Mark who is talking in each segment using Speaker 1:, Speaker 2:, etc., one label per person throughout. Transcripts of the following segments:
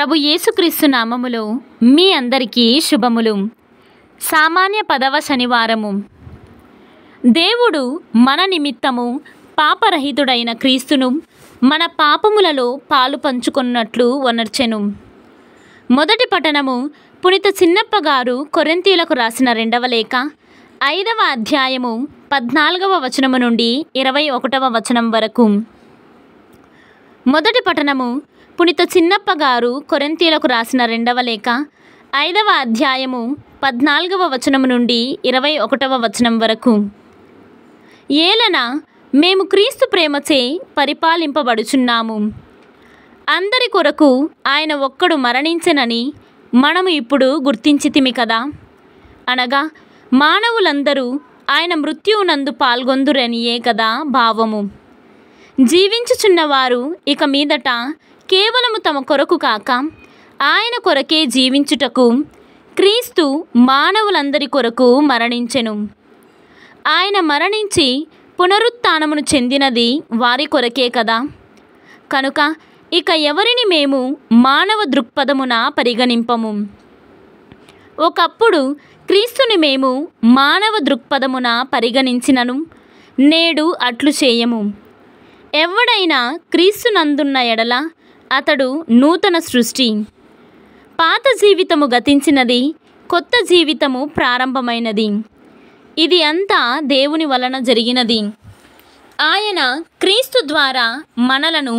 Speaker 1: ప్రభు యేసుక్రీస్తు నామములో మీ అందరికీ శుభములు సామాన్య పదవ శనివారము దేవుడు మన నిమిత్తము పాపరహితుడైన క్రీస్తును మన పాపములలో పాలు పంచుకున్నట్లు వనర్చెను మొదటి పఠనము పునిత చిన్నప్ప గారు కొరెంతీలకు రాసిన రెండవ లేఖ ఐదవ అధ్యాయము పద్నాలుగవ వచనము నుండి ఇరవై ఒకటవ వచనం వరకు మొదటి పఠనము పునిత చిన్నప్ప గారు కొరెంతీలకు రాసిన రెండవ లేఖ ఐదవ అధ్యాయము పద్నాలుగవ వచనం నుండి ఇరవై ఒకటవ వచనం వరకు ఏలన మేము క్రీస్తు ప్రేమచే పరిపాలింపబడుచున్నాము అందరి కొరకు ఆయన ఒక్కడు మరణించనని మనము ఇప్పుడు గుర్తించితిమి కదా అనగా మానవులందరూ ఆయన మృత్యువునందు పాల్గొందురనియే కదా భావము జీవించుచున్నవారు ఇక మీదట కేవలము తమ కొరకు కాక ఆయన కొరకే జీవించుటకు క్రీస్తు మానవులందరి కొరకు మరణించెను ఆయన మరణించి పునరుత్నమును చెందినది వారి కొరకే కదా కనుక ఇక ఎవరిని మేము మానవ దృక్పథమున పరిగణింపము ఒకప్పుడు క్రీస్తుని మేము మానవ దృక్పథమున పరిగణించినను నేడు అట్లు చేయము ఎవడైనా క్రీస్తునందున్న ఎడల అతడు నూతన సృష్టి పాత జీవితము గతించినది కొత్త జీవితము ప్రారంభమైనది ఇది అంతా దేవుని వలన జరిగినది ఆయన క్రీస్తు ద్వారా మనలను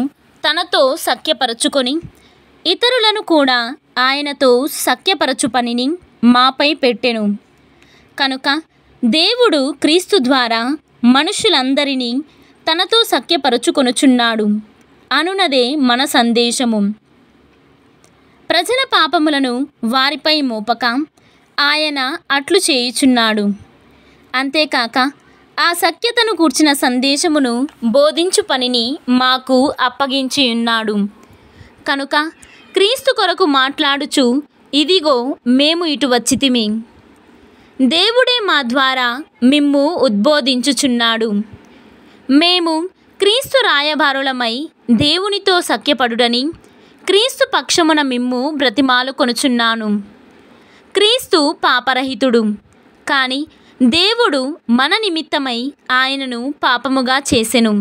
Speaker 1: తనతో సఖ్యపరచుకొని ఇతరులను కూడా ఆయనతో సఖ్యపరచు పనిని మాపై పెట్టెను కనుక దేవుడు క్రీస్తు ద్వారా మనుషులందరినీ తనతో సఖ్యపరచుకొనుచున్నాడు అనునదే మన సందేశము ప్రజల పాపములను వారిపై మోపక ఆయన అట్లు చేయుచున్నాడు అంతేకాక ఆ సఖ్యతను కూర్చిన సందేశమును బోధించు పనిని మాకు అప్పగించి ఉన్నాడు కనుక క్రీస్తు కొరకు మాట్లాడుచు ఇదిగో మేము ఇటు వచ్చితిమి దేవుడే మా ద్వారా మిమ్ము ఉద్బోధించుచున్నాడు మేము క్రీస్తు రాయబారులమై దేవునితో సఖ్యపడుడని క్రీస్తు పక్షమున మిమ్ము బ్రతిమాలు కొనుచున్నాను క్రీస్తు పాపరహితుడు కానీ దేవుడు మన నిమిత్తమై ఆయనను పాపముగా చేసెను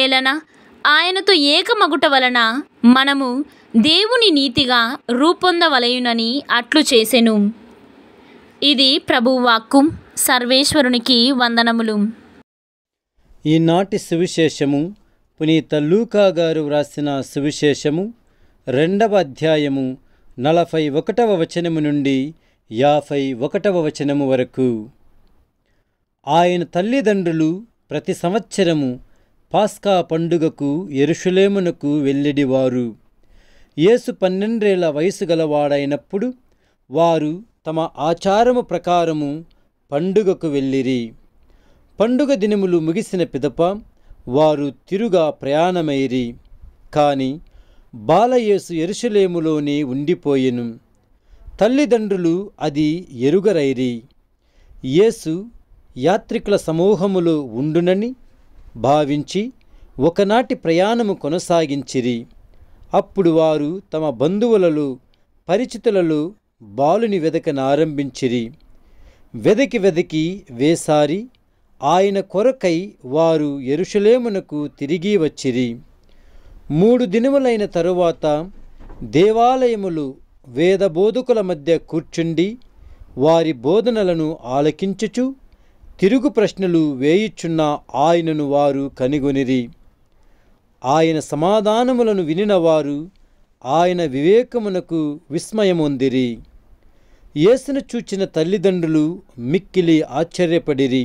Speaker 1: ఏలన ఆయనతో ఏకమగుట వలన మనము దేవుని నీతిగా రూపొందవలయునని అట్లు చేసెను ఇది ప్రభువాక్కు సర్వేశ్వరునికి వందనములు
Speaker 2: ఈనాటి సువిశేషము పునీత లూకా గారు వ్రాసిన సువిశేషము రెండవ అధ్యాయము నలభై ఒకటవ వచనము నుండి యాభై ఒకటవ వచనము వరకు ఆయన తల్లిదండ్రులు ప్రతి సంవత్సరము పాస్కా పండుగకు ఎరుషులేమునకు వెళ్ళిడివారు యేసు పన్నెండేళ్ల వయసు గలవాడైనప్పుడు వారు తమ ఆచారము ప్రకారము పండుగకు వెళ్ళిరి పండుగ దినములు ముగిసిన పిదప వారు తిరుగా ప్రయాణమైరి కాని బాలయేసు ఎరుసలేములోనే ఉండిపోయెను తల్లిదండ్రులు అది ఎరుగరైరి యేసు యాత్రికుల సమూహములో ఉండునని భావించి ఒకనాటి ప్రయాణము కొనసాగించిరి అప్పుడు వారు తమ బంధువులలో పరిచితులలో బాలుని వెదకనారంభించిరి వెదకి వెదకి వేసారి ఆయన కొరకై వారు ఎరుషలేమునకు తిరిగి వచ్చిరి మూడు దినములైన తరువాత దేవాలయములు వేద బోధకుల మధ్య కూర్చుండి వారి బోధనలను ఆలకించుచు తిరుగు ప్రశ్నలు వేయిచున్న ఆయనను వారు కనుగొనిరి ఆయన సమాధానములను వినిన వారు ఆయన వివేకమునకు విస్మయమొందిరి యేసును చూచిన తల్లిదండ్రులు మిక్కిలి ఆశ్చర్యపడిరి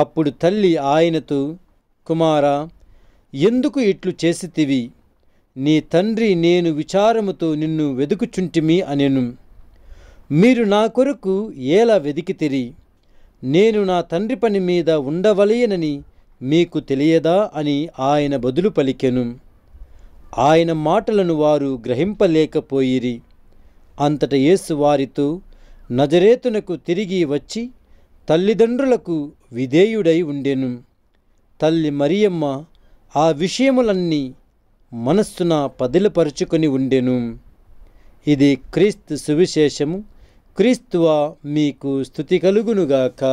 Speaker 2: అప్పుడు తల్లి ఆయనతో కుమారా ఎందుకు ఇట్లు చేసితివి నీ తండ్రి నేను విచారముతో నిన్ను వెదుకుచుంటిమి అనెను మీరు నా కొరకు ఎలా వెదికితిరి నేను నా తండ్రి పని మీద ఉండవలయనని మీకు తెలియదా అని ఆయన బదులు పలికెను ఆయన మాటలను వారు గ్రహింపలేకపోయిరి అంతట యేసు వారితో నజరేతునకు తిరిగి వచ్చి తల్లిదండ్రులకు విధేయుడై ఉండెను తల్లి మరియమ్మ ఆ విషయములన్నీ మనస్సున పదిలపరుచుకొని ఉండెను ఇది క్రీస్తు సువిశేషము క్రీస్తువా మీకు స్థుతి కలుగునుగాక